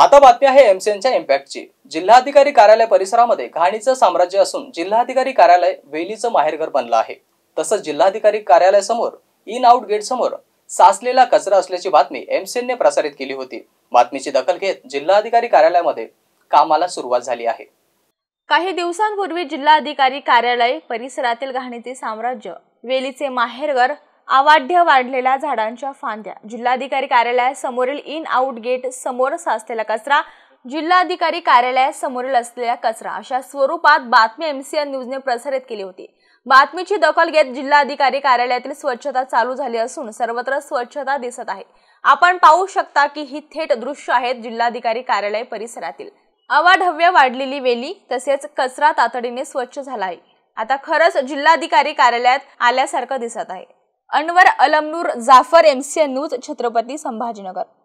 आता बातमी आहे एमसीएनच्या इम्पॅक्टची जिल्हाधिकारी कार्यालय परिसरामध्ये घाणीचं साम्राज्य असून जिल्हाधिकारी कार्यालय वेलीचं माहेरघर बनलं आहे तसंच जिल्हाधिकारी कार्यालय समोर इन आउट गेट समोर साचलेला कचरा असल्याची बातमी एमसीएनने प्रसारित केली होती बातमीची दखल घेत जिल्हाधिकारी कार्यालयामध्ये कामाला सुरुवात झाली आहे काही दिवसांपूर्वी जिल्हाधिकारी कार्यालय परिसरातील घाणीचे साम्राज्य वेलीचे माहेरघर आवाढ्य वाढलेल्या झाडांच्या फांद्या जिल्हाधिकारी कार्यालयासमोरील इन आउट गेट समोर साचलेला कचरा जिल्हाधिकारी कार्यालयासमोरील असलेला कचरा अशा स्वरूपात बातमी एमसीएन न्यूजने प्रसारित केली होती बातमीची दखल घेत जिल्हाधिकारी कार्यालयातील स्वच्छता चालू झाली असून सर्वत्र स्वच्छता दिसत आहे आपण पाहू शकता की ही थेट दृश्य आहेत जिल्हाधिकारी कार्यालय परिसरातील अवाढव्य वाढलेली वेली तसेच कचरा तातडीने स्वच्छ झाला आहे आता खरंच जिल्हाधिकारी कार्यालयात आल्यासारखं दिसत आहे अनवर अलमनूर जाफर एमसीएन न्यूज छत्रपती संभाजीनगर